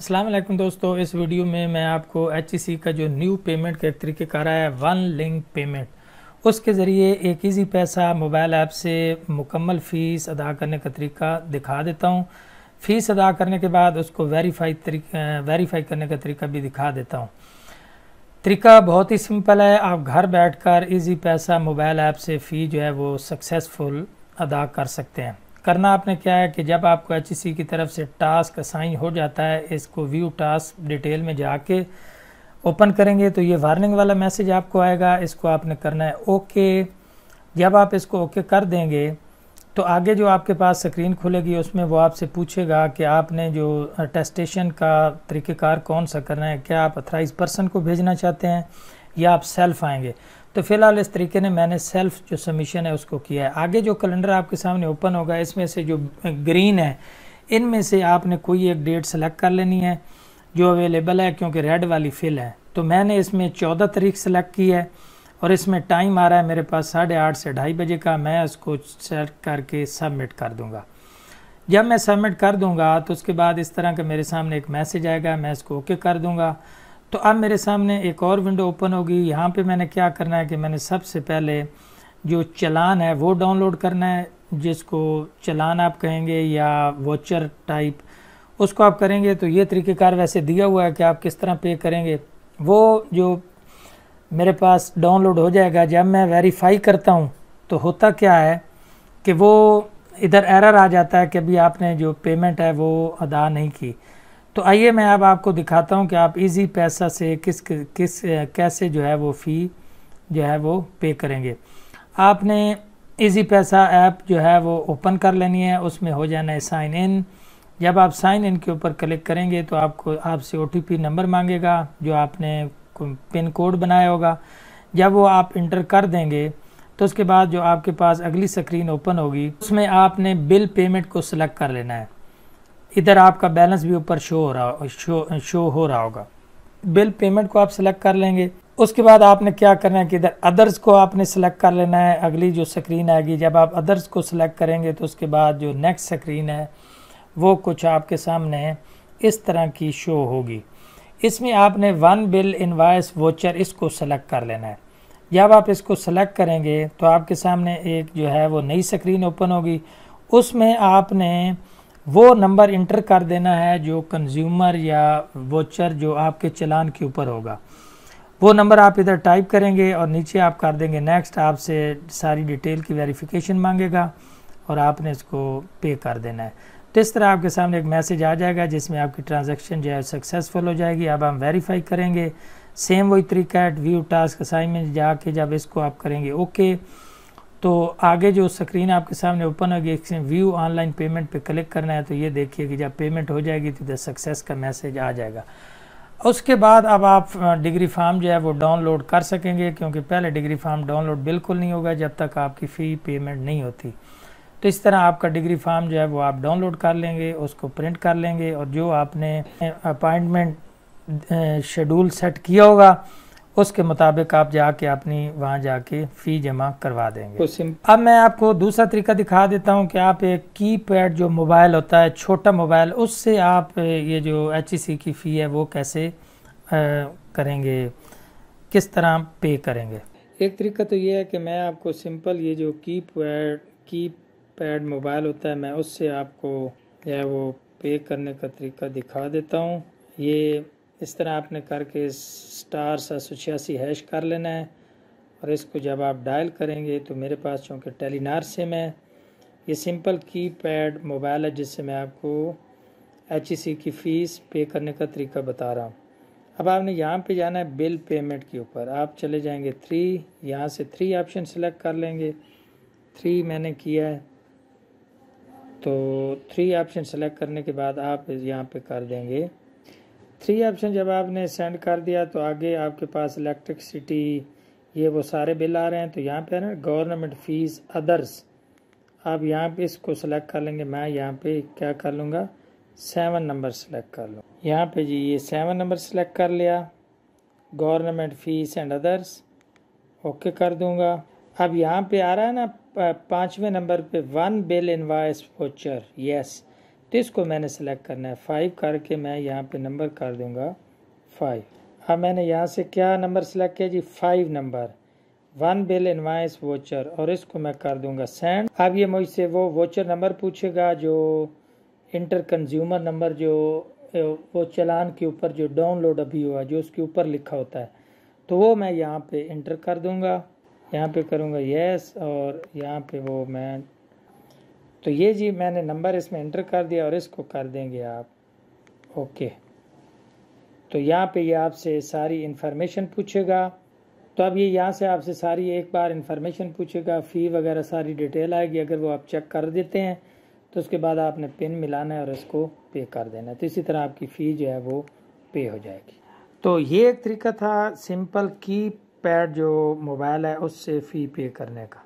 असलम दोस्तों इस वीडियो में मैं आपको एच e का जो न्यू पेमेंट का एक तरीके रहा है वन लिंक पेमेंट उसके ज़रिए एक ईजी पैसा मोबाइल ऐप से मुकम्मल फ़ीस अदा करने का तरीका दिखा देता हूँ फ़ीस अदा करने के बाद उसको वेरीफाई तरीका वेरीफाई करने का तरीका भी दिखा देता हूँ तरीका बहुत ही सिंपल है आप घर कर ईजी पैसा मोबाइल ऐप से फ़ी जो है वो सक्सेसफुल अदा कर सकते हैं करना आपने क्या है कि जब आपको एच e की तरफ से टास्क असाइन हो जाता है इसको व्यू टास्क डिटेल में जाके ओपन करेंगे तो ये वार्निंग वाला मैसेज आपको आएगा इसको आपने करना है ओके जब आप इसको ओके कर देंगे तो आगे जो आपके पास स्क्रीन खुलेगी उसमें वो आपसे पूछेगा कि आपने जो टेस्टेशन का तरीक़ेकार कौन सा करना है क्या आप अथराइज पर्सन को भेजना चाहते हैं या आप सेल्फ आएंगे तो फिलहाल इस तरीके ने मैंने सेल्फ जो सबमिशन है उसको किया है आगे जो कैलेंडर आपके सामने ओपन होगा इसमें से जो ग्रीन है इनमें से आपने कोई एक डेट सेलेक्ट कर लेनी है जो अवेलेबल है क्योंकि रेड वाली फिल है तो मैंने इसमें चौदह तारीख सेलेक्ट की है और इसमें टाइम आ रहा है मेरे पास साढ़े आठ से ढाई बजे का मैं इसको सेलेक्ट करके सबमिट कर दूंगा जब मैं सबमिट कर दूंगा तो उसके बाद इस तरह का मेरे सामने एक मैसेज आएगा मैं इसको ओके कर दूंगा तो अब मेरे सामने एक और विंडो ओपन होगी यहाँ पे मैंने क्या करना है कि मैंने सबसे पहले जो चलान है वो डाउनलोड करना है जिसको चलान आप कहेंगे या वॉचर टाइप उसको आप करेंगे तो ये तरीक़ेकार वैसे दिया हुआ है कि आप किस तरह पे करेंगे वो जो मेरे पास डाउनलोड हो जाएगा जब मैं वेरीफाई करता हूँ तो होता क्या है कि वो इधर एरर आ जाता है कि अभी आपने जो पेमेंट है वो अदा नहीं की तो आइए मैं अब आपको दिखाता हूँ कि आप इजी पैसा से किस किस कैसे जो है वो फ़ी जो है वो पे करेंगे आपने इजी पैसा ऐप जो है वो ओपन कर लेनी है उसमें हो जाना है साइन इन जब आप साइन इन के ऊपर क्लिक करेंगे तो आपको आपसे ओ नंबर मांगेगा जो आपने पिन कोड बनाया होगा जब वो आप इंटर कर देंगे तो उसके बाद जो आपके पास अगली स्क्रीन ओपन होगी उसमें आपने बिल पेमेंट को सिलेक्ट कर लेना है इधर आपका बैलेंस भी ऊपर शो हो रहा शो शो हो रहा होगा बिल पेमेंट को आप सिलेक्ट कर लेंगे उसके बाद आपने क्या करना है कि इधर अदर्स को आपने सेलेक्ट कर लेना है अगली जो स्क्रीन आएगी जब आप अदर्स को सिलेक्ट करेंगे तो उसके बाद जो नेक्स्ट स्क्रीन है वो कुछ आपके सामने इस तरह की शो होगी इसमें आपने वन बिल इनवाइस वोचर इसको सेलेक्ट कर लेना है जब आप इसको सेलेक्ट करेंगे तो आपके सामने एक जो है वो नई स्क्रीन ओपन होगी उसमें आपने वो नंबर इंटर कर देना है जो कंज्यूमर या वोचर जो आपके चलान के ऊपर होगा वो नंबर आप इधर टाइप करेंगे और नीचे आप कर देंगे नेक्स्ट आपसे सारी डिटेल की वेरिफिकेशन मांगेगा और आपने इसको पे कर देना है तो इस तरह आपके सामने एक मैसेज आ जाएगा जिसमें आपकी ट्रांजैक्शन जो है सक्सेसफुल हो जाएगी अब हम वेरीफाई करेंगे सेम वही तरीका है व्यू टास्क असाइनमेंट जाके जब इसको आप करेंगे ओके okay, तो आगे जो स्क्रीन आपके सामने ओपन होगी इसमें व्यू ऑनलाइन पेमेंट पे क्लिक करना है तो ये देखिए कि जब पेमेंट हो जाएगी तो इधर सक्सेस का मैसेज आ जाएगा उसके बाद अब आप डिग्री फार्म जो है वो डाउनलोड कर सकेंगे क्योंकि पहले डिग्री फार्म डाउनलोड बिल्कुल नहीं होगा जब तक आपकी फ़ी पेमेंट नहीं होती तो इस तरह आपका डिग्री फार्म जो है वो आप डाउनलोड कर लेंगे उसको प्रिंट कर लेंगे और जो आपने अपॉइंटमेंट शेड्यूल सेट किया होगा उसके मुताबिक आप जाके अपनी वहाँ जाके फ़ी जमा करवा देंगे अब मैं आपको दूसरा तरीका दिखा देता हूँ कि आप एक की पैड जो मोबाइल होता है छोटा मोबाइल उससे आप ये जो एच की फ़ी है वो कैसे आ, करेंगे किस तरह पे करेंगे एक तरीका तो ये है कि मैं आपको सिंपल ये जो की पैड की पैड मोबाइल होता है मैं उससे आपको जो है वो पे करने का तरीका दिखा देता हूँ ये इस तरह आपने करके स्टार सात सौ छियासी हैश कर लेना है और इसको जब आप डायल करेंगे तो मेरे पास चूँकि टेलीनार सिम है ये सिंपल की पैड मोबाइल है जिससे मैं आपको एच e की फ़ीस पे करने का तरीका बता रहा हूँ अब आपने यहाँ पे जाना है बिल पेमेंट के ऊपर आप चले जाएंगे थ्री यहाँ से थ्री ऑप्शन सेलेक्ट कर लेंगे थ्री मैंने किया है तो थ्री ऑप्शन सेलेक्ट करने के बाद आप यहाँ पे कर देंगे थ्री ऑप्शन जब आपने सेंड कर दिया तो आगे आपके पास इलेक्ट्रिकसिटी ये वो सारे बिल आ रहे हैं तो यहाँ पे है ना गवर्नमेंट फीस अदर्स आप यहाँ पे इसको सिलेक्ट कर लेंगे मैं यहाँ पे क्या कर लूँगा सेवन नंबर सेलेक्ट कर लूँ यहाँ पे जी ये सेवन नंबर सेलेक्ट कर लिया government fees and others okay कर दूँगा अब यहाँ पे आ रहा है ना पाँचवें नंबर पे one bill voice voucher yes तो इसको मैंने सेलेक्ट करना है फाइव करके मैं यहाँ पे नंबर कर दूँगा फाइव अब मैंने यहाँ से क्या नंबर सेलेक्ट किया जी five number one bill invoice voucher और इसको मैं कर दूंगा सेंड अब ये मुझसे वो वोचर नंबर पूछेगा जो इंटर कंज्यूमर नंबर जो वो चलान के ऊपर जो डाउनलोड अभी हुआ जो उसके ऊपर लिखा होता है तो वो मैं यहाँ पे इंटर कर दूंगा यहाँ पे करूँगा यस और यहाँ पे वो मैं तो ये जी मैंने नंबर इसमें एंटर कर दिया और इसको कर देंगे आप ओके तो यहाँ पे ये यह आपसे सारी इन्फॉर्मेशन पूछेगा तो अब ये यहाँ से आपसे सारी एक बार इन्फॉर्मेशन पूछेगा फ़ी वगैरह सारी डिटेल आएगी अगर वो आप चेक कर देते हैं तो उसके बाद आपने पिन मिलाना है और इसको पे कर देना है तो इसी तरह आपकी फ़ी जो है वो पे हो जाएगी तो ये एक तरीका था सिंपल की पैड जो मोबाइल है उससे फ़ी पे करने का